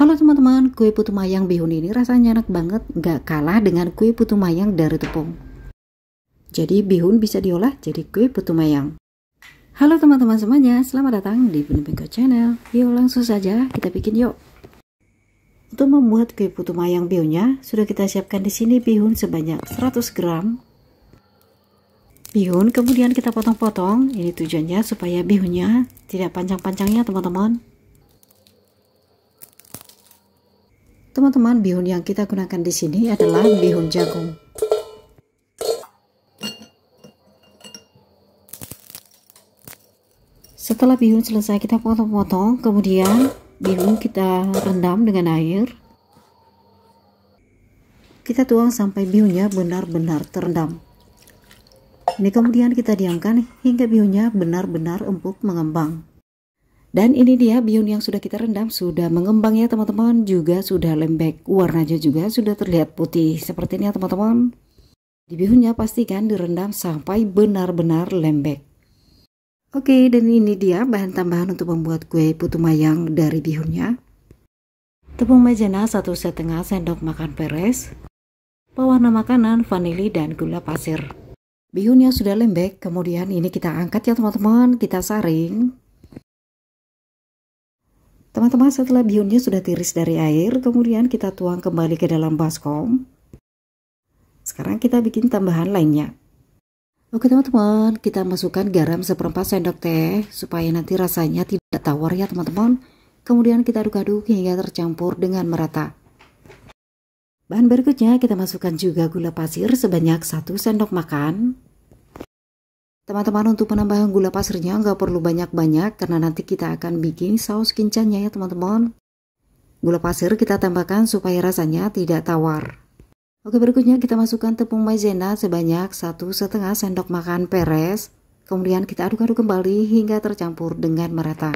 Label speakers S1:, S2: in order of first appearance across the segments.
S1: Halo teman-teman, kue putu mayang bihun ini rasanya enak banget, nggak kalah dengan kue putu mayang dari tepung. Jadi bihun bisa diolah jadi kue putu mayang. Halo teman-teman semuanya, selamat datang di Bunda Bingo Channel. Yuk langsung saja kita bikin yuk. Untuk membuat kue putu mayang bihunnya, sudah kita siapkan di sini bihun sebanyak 100 gram. Bihun kemudian kita potong-potong, ini tujuannya supaya bihunnya tidak panjang-panjangnya teman-teman. Teman-teman, bihun yang kita gunakan di sini adalah bihun jagung. Setelah bihun selesai kita potong-potong, kemudian bihun kita rendam dengan air. Kita tuang sampai bihunnya benar-benar terendam. Ini kemudian kita diamkan hingga bihunnya benar-benar empuk mengembang. Dan ini dia bihun yang sudah kita rendam sudah mengembang ya teman-teman juga sudah lembek warnanya juga sudah terlihat putih seperti ini ya teman-teman. Di bihunnya pastikan direndam sampai benar-benar lembek. Oke dan ini dia bahan tambahan untuk membuat kue putu mayang dari bihunnya. Tepung maizena satu setengah sendok makan peres, pewarna makanan vanili dan gula pasir. Bihun sudah lembek kemudian ini kita angkat ya teman-teman kita saring Teman-teman setelah bihunnya sudah tiris dari air, kemudian kita tuang kembali ke dalam baskom. Sekarang kita bikin tambahan lainnya. Oke teman-teman, kita masukkan garam seperempat sendok teh supaya nanti rasanya tidak tawar ya teman-teman. Kemudian kita aduk-aduk hingga tercampur dengan merata. Bahan berikutnya kita masukkan juga gula pasir sebanyak 1 sendok makan. Teman-teman untuk penambahan gula pasirnya nggak perlu banyak-banyak karena nanti kita akan bikin saus kincannya ya teman-teman. Gula pasir kita tambahkan supaya rasanya tidak tawar. Oke berikutnya kita masukkan tepung maizena sebanyak satu setengah sendok makan peres. Kemudian kita aduk-aduk kembali hingga tercampur dengan merata.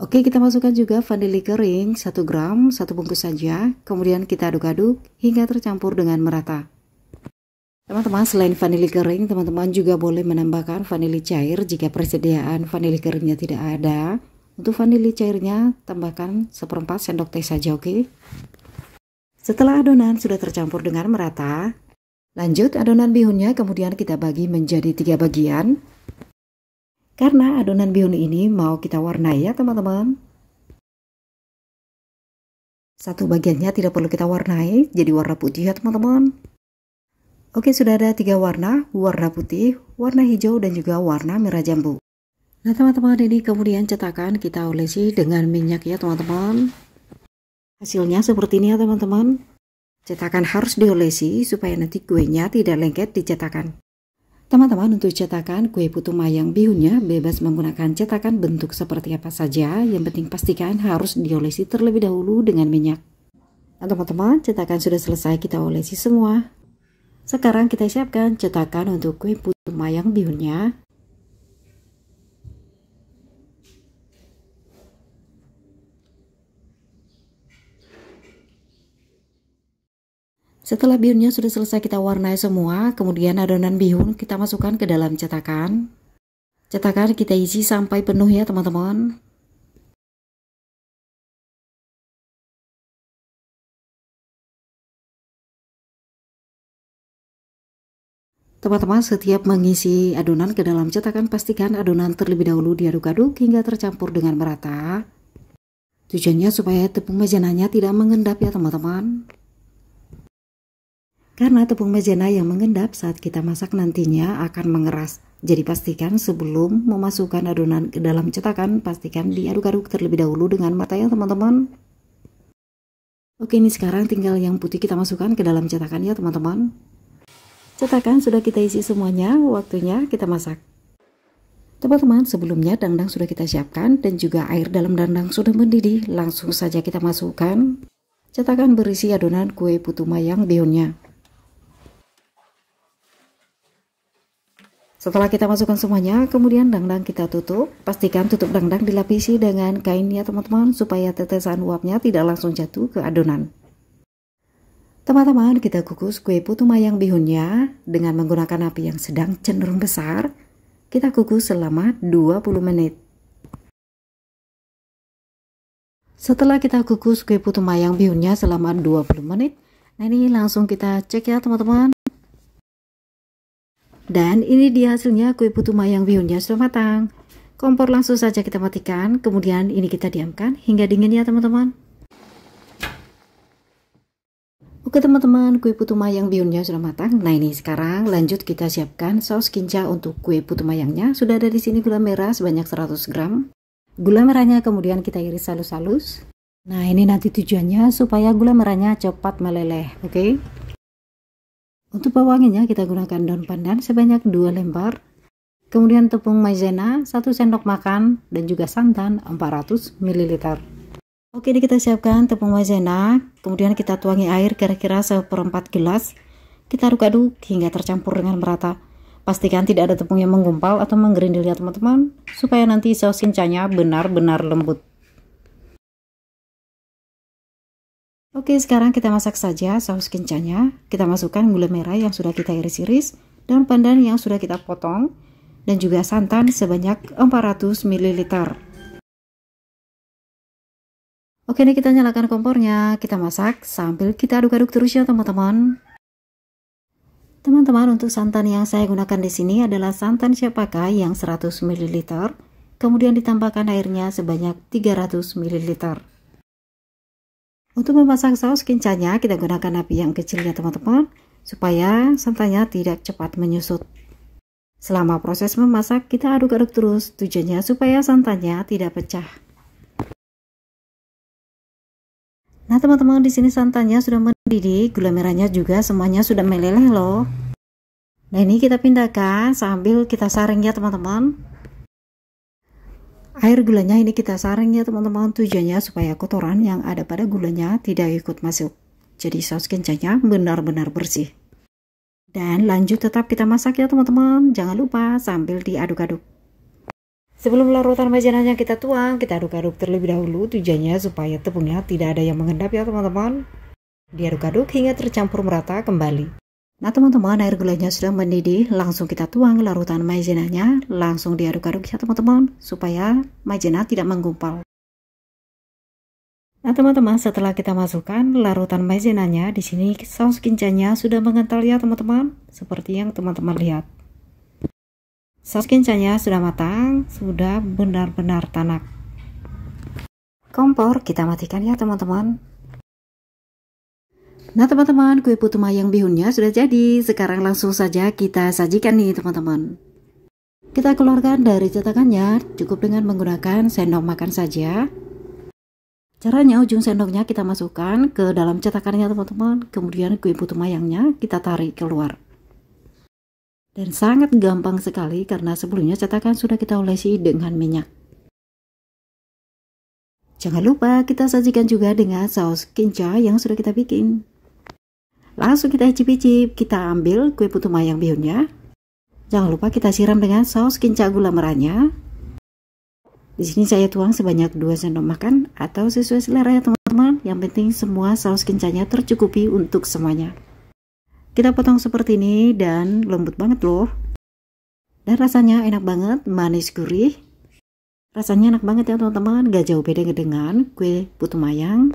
S1: Oke kita masukkan juga vanili kering 1 gram, satu bungkus saja. Kemudian kita aduk-aduk hingga tercampur dengan merata. Teman-teman, selain vanili kering, teman-teman juga boleh menambahkan vanili cair jika persediaan vanili keringnya tidak ada. Untuk vanili cairnya, tambahkan seperempat sendok teh saja, oke? Setelah adonan sudah tercampur dengan merata, lanjut adonan bihunnya kemudian kita bagi menjadi tiga bagian. Karena adonan bihun ini mau kita warnai ya teman-teman. Satu bagiannya tidak perlu kita warnai, jadi warna putih ya teman-teman. Oke, sudah ada tiga warna, warna putih, warna hijau, dan juga warna merah jambu. Nah, teman-teman, ini kemudian cetakan kita olesi dengan minyak ya, teman-teman. Hasilnya seperti ini ya, teman-teman. Cetakan harus diolesi supaya nanti kuenya tidak lengket di cetakan. Teman-teman, untuk cetakan kue putu mayang bihunnya bebas menggunakan cetakan bentuk seperti apa saja, yang penting pastikan harus diolesi terlebih dahulu dengan minyak. Nah, teman-teman, cetakan sudah selesai kita olesi semua. Sekarang kita siapkan cetakan untuk kue putu mayang bihunnya. Setelah bihunnya sudah selesai kita warnai semua, kemudian adonan bihun kita masukkan ke dalam cetakan. Cetakan kita isi sampai penuh ya teman-teman. Teman-teman, setiap mengisi adonan ke dalam cetakan, pastikan adonan terlebih dahulu diaduk-aduk hingga tercampur dengan merata. Tujuannya supaya tepung majananya tidak mengendap ya teman-teman. Karena tepung maizena yang mengendap saat kita masak nantinya akan mengeras. Jadi pastikan sebelum memasukkan adonan ke dalam cetakan, pastikan diaduk-aduk terlebih dahulu dengan merata ya teman-teman. Oke ini sekarang tinggal yang putih kita masukkan ke dalam cetakan ya teman-teman. Cetakan sudah kita isi semuanya, waktunya kita masak. Teman-teman, sebelumnya dandang sudah kita siapkan dan juga air dalam dandang sudah mendidih, langsung saja kita masukkan. Cetakan berisi adonan kue putu mayang bihunnya. Setelah kita masukkan semuanya, kemudian dandang kita tutup. Pastikan tutup dandang dilapisi dengan kain ya teman-teman, supaya tetesan uapnya tidak langsung jatuh ke adonan. Teman-teman, kita kukus kue putu mayang bihunnya dengan menggunakan api yang sedang cenderung besar. Kita kukus selama 20 menit. Setelah kita kukus kue putu mayang bihunnya selama 20 menit, nah ini langsung kita cek ya teman-teman. Dan ini dia hasilnya kue putu mayang bihunnya sudah matang. Kompor langsung saja kita matikan, kemudian ini kita diamkan hingga dingin ya teman-teman. Oke teman-teman, kue putu mayang bihunnya sudah matang. Nah ini sekarang lanjut kita siapkan saus kinca untuk kue putu mayangnya. Sudah ada di sini gula merah sebanyak 100 gram. Gula merahnya kemudian kita iris halus-halus. Nah ini nanti tujuannya supaya gula merahnya cepat meleleh, oke? Okay? Untuk pewanginya kita gunakan daun pandan sebanyak 2 lembar. Kemudian tepung maizena 1 sendok makan dan juga santan 400 ml. Oke, ini kita siapkan tepung maizena, kemudian kita tuangi air kira-kira seperempat gelas. Kita aduk-aduk hingga tercampur dengan merata. Pastikan tidak ada tepung yang menggumpal atau menggerindil ya teman-teman, supaya nanti saus kincanya benar-benar lembut. Oke, sekarang kita masak saja saus kincanya. Kita masukkan gula merah yang sudah kita iris-iris, daun pandan yang sudah kita potong, dan juga santan sebanyak 400 ml. Oke ini kita nyalakan kompornya, kita masak sambil kita aduk-aduk terus ya teman-teman. Teman-teman untuk santan yang saya gunakan di sini adalah santan siap pakai yang 100 ml, kemudian ditambahkan airnya sebanyak 300 ml. Untuk memasak saus kincanya kita gunakan api yang kecil ya teman-teman, supaya santannya tidak cepat menyusut. Selama proses memasak kita aduk-aduk terus, tujuannya supaya santannya tidak pecah. Nah, teman-teman di sini santannya sudah mendidih, gula merahnya juga semuanya sudah meleleh loh. Nah, ini kita pindahkan sambil kita saring ya, teman-teman. Air gulanya ini kita saring ya, teman-teman. Tujuannya supaya kotoran yang ada pada gulanya tidak ikut masuk. Jadi saus kencangnya benar-benar bersih. Dan lanjut tetap kita masak ya, teman-teman. Jangan lupa sambil diaduk-aduk. Sebelum larutan majanannya kita tuang, kita aduk-aduk terlebih dahulu tujuannya supaya tepungnya tidak ada yang mengendap ya teman-teman. Diaduk-aduk hingga tercampur merata kembali. Nah teman-teman air gulanya sudah mendidih, langsung kita tuang larutan maizenanya, langsung diaduk-aduk ya teman-teman supaya maizena tidak menggumpal. Nah teman-teman setelah kita masukkan larutan maizenanya di sini saus kincanya sudah mengental ya teman-teman seperti yang teman-teman lihat. Saus kincanya sudah matang, sudah benar-benar tanak. Kompor kita matikan ya teman-teman. Nah teman-teman, kue putu mayang bihunnya sudah jadi. Sekarang langsung saja kita sajikan nih teman-teman. Kita keluarkan dari cetakannya, cukup dengan menggunakan sendok makan saja. Caranya ujung sendoknya kita masukkan ke dalam cetakannya teman-teman, kemudian kue putu mayangnya kita tarik keluar. Dan sangat gampang sekali karena sebelumnya cetakan sudah kita olesi dengan minyak. Jangan lupa kita sajikan juga dengan saus kinca yang sudah kita bikin. Langsung kita icip-icip, kita ambil kue putu mayang bihunnya. Jangan lupa kita siram dengan saus kinca gula merahnya. Di sini saya tuang sebanyak 2 sendok makan atau sesuai selera ya teman-teman. Yang penting semua saus kincanya tercukupi untuk semuanya. Kita potong seperti ini dan lembut banget loh. Dan rasanya enak banget, manis gurih. Rasanya enak banget ya teman-teman, gak jauh beda dengan kue putu mayang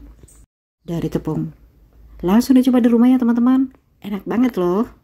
S1: dari tepung. Langsung dicoba di rumah ya teman-teman, enak banget loh.